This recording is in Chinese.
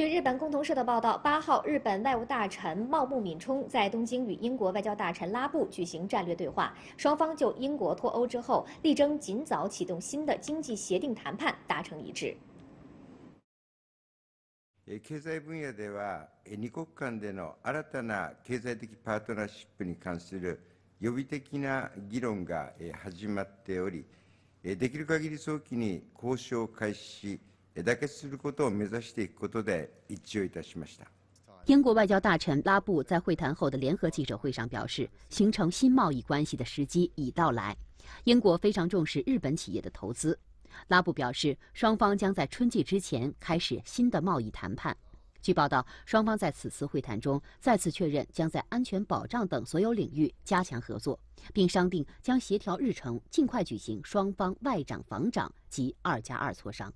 据日本共同社的报道，八号，日本外务大臣茂木敏充在东京与英国外交大臣拉布举行战略对话，双方就英国脱欧之后力争尽早启动新的经济协定谈判达成一致。え、現分野では、え、二国間での新たな経済的パートナーシップに関する予備的な議論が始まっており、え、できる限り早期に交渉開始。英国外交大臣拉布在会谈后的联合记者会上表示，形成新贸易关系的时机已到来。英国非常重视日本企业的投资。拉布表示，双方将在春季之前开始新的贸易谈判。据报道，双方在此次会谈中再次确认将在安全保障等所有领域加强合作，并商定将协调日程，尽快举行双方外长、防长及二加二磋商。